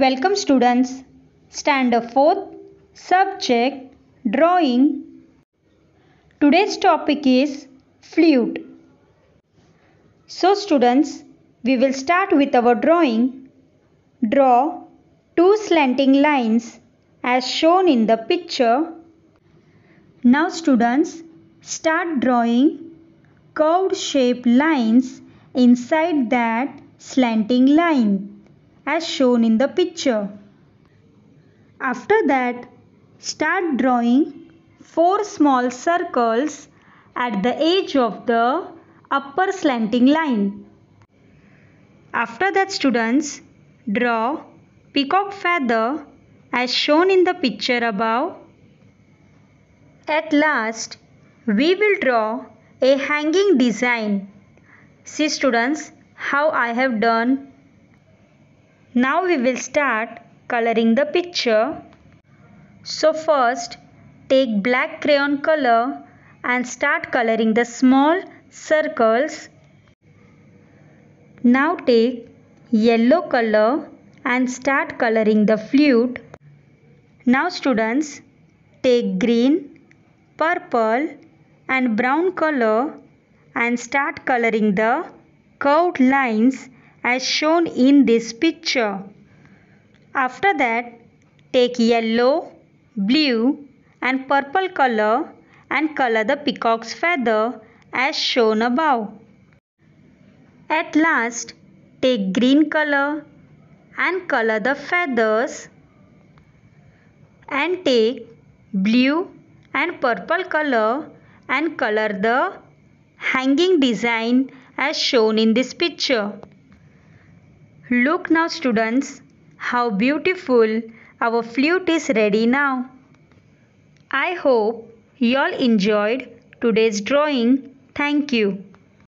Welcome students. Standard 4th subject drawing. Today's topic is flute. So students, we will start with our drawing. Draw two slanting lines as shown in the picture. Now students, start drawing curved shaped lines inside that slanting line as shown in the picture. After that, start drawing four small circles at the edge of the upper slanting line. After that students, draw peacock feather as shown in the picture above. At last, we will draw a hanging design. See students, how I have done now we will start coloring the picture. So first take black crayon color and start coloring the small circles. Now take yellow color and start coloring the flute. Now students take green, purple and brown color and start coloring the curved lines as shown in this picture. After that, take yellow, blue and purple color and color the peacock's feather as shown above. At last, take green color and color the feathers and take blue and purple color and color the hanging design as shown in this picture. Look now students, how beautiful our flute is ready now. I hope you all enjoyed today's drawing. Thank you.